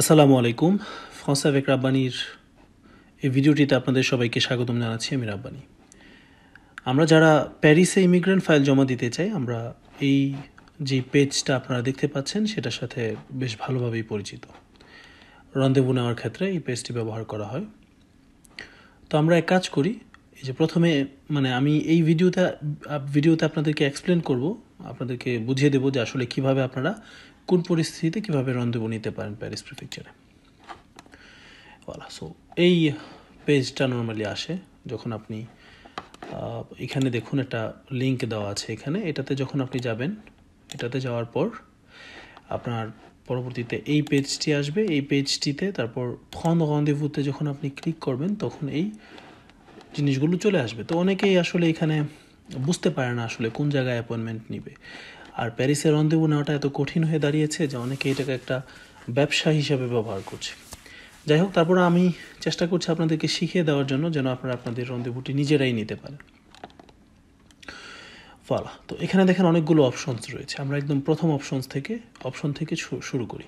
আসসালামু আলাইকুম ফ্রান্সাভেক রাব্বানির এই ভিডিওটিতে আপনাদের সবাইকে স্বাগতম জানাচ্ছি আমি রাব্বানি আমরা যারা প্যারিসে ইমিগ্রেন্ট ফাইল জমা দিতে চাই আমরা এই যে পেজটা আপনারা দেখতে পাচ্ছেন সেটার সাথে বেশ ভালোভাবেই পরিচিত রন্দেবু নেওয়ার ক্ষেত্রে এই পেজটি ব্যবহার করা হয় তো আমরা এক কাজ করি এই যে প্রথমে মানে আমি এই ভিডিওতে ভিডিওতে আপনাদেরকে এক্সপ্লেন করব আপনাদেরকে বুঝিয়ে দেবো যে আসলে কিভাবে আপনারা কোন পরিস্থিতিতে কীভাবে রন্ধব নিতে পারেন প্যারিস প্রিফেকচারে ওলা সো এই পেজটা নর্মালি আসে যখন আপনি এখানে দেখুন একটা লিঙ্ক দেওয়া আছে এখানে এটাতে যখন আপনি যাবেন এটাতে যাওয়ার পর আপনার পরবর্তীতে এই পেজটি আসবে এই পেজটিতে তারপর ফন রন্দেভুতে যখন আপনি ক্লিক করবেন তখন এই জিনিসগুলো চলে আসবে তো অনেকেই আসলে এখানে বুঝতে পারে না আসলে কোন জায়গায় অ্যাপয়েন্টমেন্ট নিবে আর প্যারিসের রন্দেবু নেওয়াটা এত কঠিন হয়ে দাঁড়িয়েছে যে অনেকে এটাকে একটা ব্যবসা হিসাবে ব্যবহার করছে যাই হোক তারপর আমি চেষ্টা করছি আপনাদেরকে শিখিয়ে দেওয়ার জন্য যেন আপনারা আপনাদের রন্দেবুটি নিজেরাই নিতে পারেন ফলা তো এখানে দেখেন অনেকগুলো অপশনস রয়েছে আমরা একদম প্রথম অপশনস থেকে অপশন থেকে শুরু করি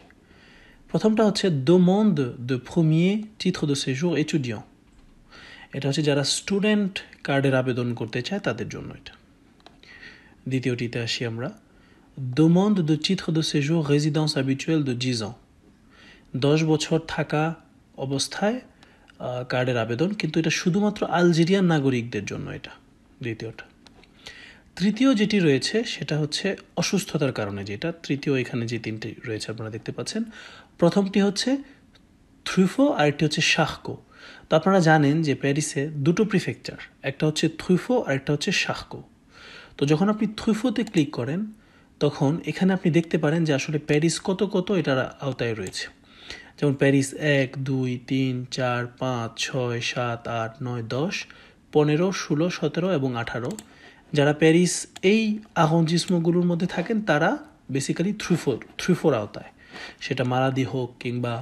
প্রথমটা হচ্ছে মন্দ দো ফুমিয়ে চিথ দো সেজোর এচুডিয় এটা হচ্ছে যারা স্টুডেন্ট কার্ডের আবেদন করতে চায় তাদের জন্য এটা দ্বিতীয়টিতে আসি আমরা demande de titre de séjour résidence habituelle de 10 ans দশ বছর থাকা অবস্থায় কার্ডের আবেদন কিন্তু এটা শুধুমাত্র আলজেরিয়ান নাগরিকদের জন্য এটা দ্বিতীয়টা তৃতীয় যেটি রয়েছে সেটা হচ্ছে অসুস্থতার কারণে যেটা তৃতীয় এখানে যে তিনটি রয়েছে আপনারা দেখতে পাচ্ছেন প্রথমটি হচ্ছে থ্রুফো একটি হচ্ছে শাহকো তো আপনারা জানেন যে প্যারিসে দুটো প্রিফেকচার একটা হচ্ছে থুইফো আর একটা হচ্ছে শাহকো তো যখন আপনি থুইফোতে ক্লিক করেন তখন এখানে আপনি দেখতে পারেন যে আসলে প্যারিস কত কত এটার আওতায় রয়েছে যেমন প্যারিস এক দুই তিন চার পাঁচ ছয় সাত আট নয় দশ পনেরো ষোলো সতেরো এবং আঠারো যারা প্যারিস এই জিস্মগুলোর মধ্যে থাকেন তারা basically three four three four আওতায় সেটা মারাদি হোক কিংবা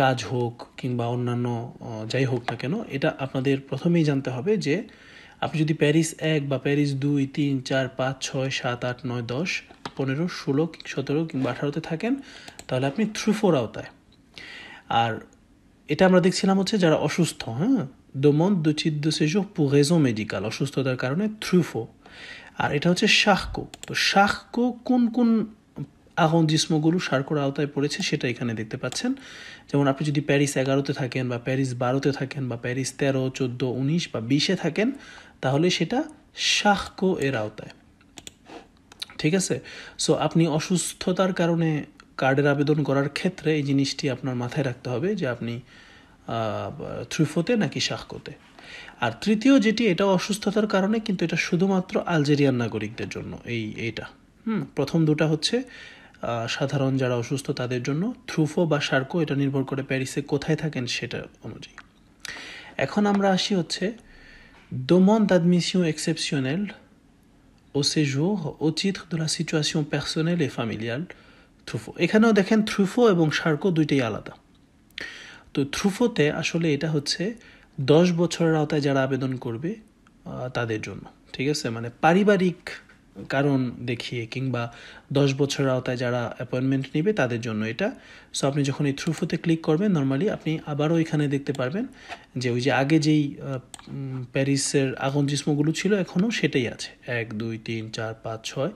কাজ হোক কিংবা অন্যান্য যাই হোক না কেন এটা আপনাদের প্রথমেই জানতে হবে যে আপনি যদি প্যারিস এক বা প্যারিস দুই তিন চার পাঁচ ছয় সাত আট নয় দশ পনেরো ষোলো সতেরো কিংবা আঠারোতে থাকেন তাহলে আপনি থ্রু ফোর আওতায় আর এটা আমরা দেখছিলাম হচ্ছে যারা অসুস্থ হ্যাঁ দোমন দুচিত দু সেজো পুগেজো মেডিকাল অসুস্থতার কারণে থ্রুফো আর এটা হচ্ছে শাহকো তো শাহকো কোন কোন আহন্দিসমগুলো সার্কোর আওতায় পড়েছে সেটা এখানে দেখতে পাচ্ছেন যেমন আপনি যদি প্যারিস এগারোতে থাকেন বা প্যারিস বারোতে থাকেন বা প্যারিস তেরো চোদ্দো উনিশ বা বিশে থাকেন তাহলে সেটা শাহকো এর আওতায় ঠিক আছে সো আপনি অসুস্থতার কারণে কার্ডের আবেদন করার ক্ষেত্রে এই জিনিসটি আপনার মাথায় রাখতে হবে যে আপনি থ্রুফোতে নাকি শাহকোতে আর তৃতীয় যেটি এটা অসুস্থতার কারণে কিন্তু এটা শুধুমাত্র আলজেরিয়ান নাগরিকদের জন্য এই এইটা হুম প্রথম দুটা হচ্ছে সাধারণ যারা অসুস্থ তাদের জন্য থ্রুফো বা সার্কো এটা নির্ভর করে প্যারিসে কোথায় থাকেন সেটা অনুযায়ী এখন আমরা আসি হচ্ছে দোমন দাদমিসিও এক্সেপশনেল ও সেজোর ও চিত দো লা সিচুয়েশন এ ফ্যামিলিয়াল থ্রুফো এখানেও দেখেন থ্রুফো এবং সার্কো দুইটাই আলাদা তো থ্রুফোতে আসলে এটা হচ্ছে দশ বছরের আওতায় যারা আবেদন করবে তাদের জন্য ঠিক আছে মানে পারিবারিক কারণ দেখিয়ে কিংবা দশ বছরের আওতায় যারা অ্যাপয়েন্টমেন্ট নেবে তাদের জন্য এটা সো আপনি যখন এই থ্রুফোতে ক্লিক করবেন নর্মালি আপনি আবারও এখানে দেখতে পারবেন যে ওই যে আগে যেই প্যারিসের আগুন আগন্তিস্মগুলো ছিল এখনও সেটাই আছে এক দুই তিন চার পাঁচ ছয়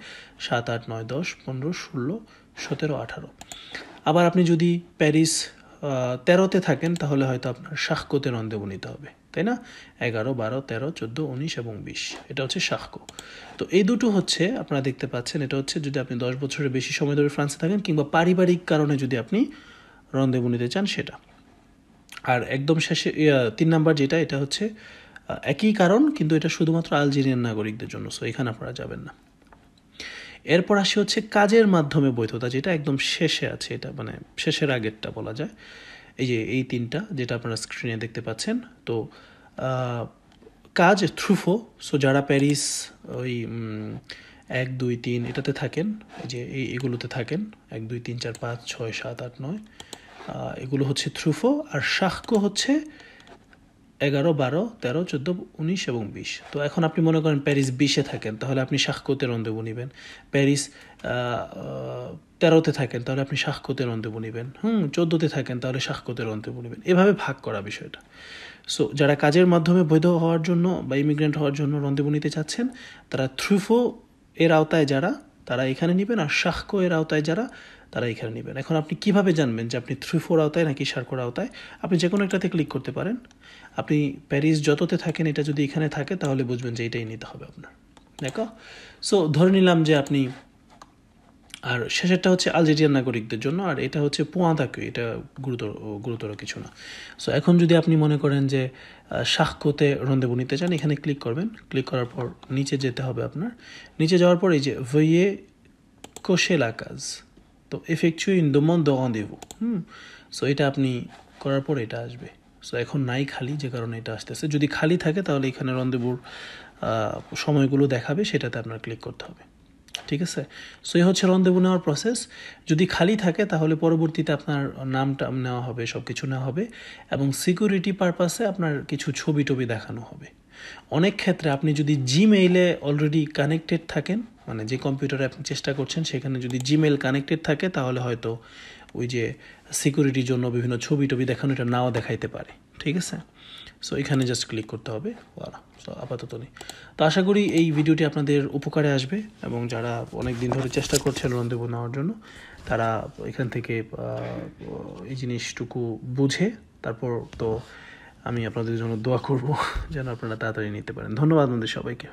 সাত আট নয় দশ পনেরো ষোলো সতেরো আঠারো আবার আপনি যদি প্যারিস তেরোতে থাকেন তাহলে হয়তো আপনার শাহকোতে নন্দেব নিতে হবে তাই না এগারো বারো তেরো চোদ্দো উনিশ এবং বিশ এটা হচ্ছে শাহকো তো এই দুটো হচ্ছে আপনারা দেখতে পাচ্ছেন এটা হচ্ছে যদি আপনি দশ বছরের বেশি সময় ধরে ফ্রান্সে থাকেন কিংবা পারিবারিক কারণে যদি আপনি রন্দেবু নিতে চান সেটা আর একদম শেষে তিন নাম্বার যেটা এটা হচ্ছে একই কারণ কিন্তু এটা শুধুমাত্র আলজেরিয়ান নাগরিকদের জন্য সো এখানে আপনারা যাবেন না এরপর আসি হচ্ছে কাজের মাধ্যমে বৈধতা যেটা একদম শেষে আছে এটা মানে শেষের আগেরটা বলা যায় এই যে এই তিনটা যেটা আপনারা স্ক্রিনে দেখতে পাচ্ছেন তো কাজ থ্রুফো সো যারা প্যারিস ওই এক দুই তিন এটাতে থাকেন এই যে এই এগুলোতে থাকেন এক দুই তিন চার পাঁচ ছয় সাত আট নয় এগুলো হচ্ছে থ্রুফো আর শাহকো হচ্ছে এগারো বারো তেরো চোদ্দো উনিশ এবং বিশ তো এখন আপনি মনে করেন প্যারিস বিশে থাকেন তাহলে আপনি শাহকোতে রন্দেবু নেবেন প্যারিস তেরোতে থাকেন তাহলে আপনি শাহকোতে রন্দেবু নেবেন হুম চোদ্দোতে থাকেন তাহলে শাহকোতে রন্দেবু নেবেন এভাবে ভাগ করা বিষয়টা সো যারা কাজের মাধ্যমে বৈধ হওয়ার জন্য বা ইমিগ্রেন্ট হওয়ার জন্য রন্দেবু নিতে চাচ্ছেন তারা থ্রুফো এর আওতায় যারা তারা এখানে নেবেন আর শাহকো এর আওতায় যারা তারা এখানে নেবেন এখন আপনি কিভাবে জানবেন যে আপনি থ্রি ফোর আওতায় নাকি শার্কোর আওতায় আপনি যে কোনো একটাতে ক্লিক করতে পারেন আপনি প্যারিস যততে থাকেন এটা যদি এখানে থাকে তাহলে বুঝবেন যে এটাই নিতে হবে আপনার দেখো সো ধরে নিলাম যে আপনি আর শেষেরটা হচ্ছে আলজেরিয়ান নাগরিকদের জন্য আর এটা হচ্ছে থাকে এটা গুরুতর গুরুতর কিছু না সো এখন যদি আপনি মনে করেন যে শাহকোতে রন্দেবু নিতে চান এখানে ক্লিক করবেন ক্লিক করার পর নিচে যেতে হবে আপনার নিচে যাওয়ার পর এই যে ভয়ে কোশেলা কাজ তো এফেকচুই ইন মন দ রন্দেবু হুম সো এটা আপনি করার পর এটা আসবে সো এখন নাই খালি যে কারণে এটা আসতেছে যদি খালি থাকে তাহলে এখানে রন্দেবুর সময়গুলো দেখাবে সেটাতে আপনার ক্লিক করতে হবে ঠিক আছে সো এই হচ্ছে রন্দেবু নেওয়ার প্রসেস যদি খালি থাকে তাহলে পরবর্তীতে আপনার নামটা নেওয়া হবে সব কিছু নেওয়া হবে এবং সিকিউরিটি পারপাসে আপনার কিছু ছবি টবি দেখানো হবে অনেক ক্ষেত্রে আপনি যদি জিমেইলে অলরেডি কানেক্টেড থাকেন মানে যে কম্পিউটারে আপনি চেষ্টা করছেন সেখানে যদি জিমেইল কানেক্টেড থাকে তাহলে হয়তো ওই যে সিকিউরিটির জন্য বিভিন্ন ছবি টবি দেখানো এটা নাও দেখাইতে পারে ঠিক আছে সো এখানে জাস্ট ক্লিক করতে হবে ওয়ালা সো আপাতত নেই তো আশা করি এই ভিডিওটি আপনাদের উপকারে আসবে এবং যারা অনেক দিন ধরে চেষ্টা করছেন রন্ধেবু নেওয়ার জন্য তারা এখান থেকে এই জিনিসটুকু বুঝে তারপর তো আমি আপনাদের জন্য দোয়া করব যেন আপনারা তাড়াতাড়ি নিতে পারেন ধন্যবাদ আমাদের সবাইকে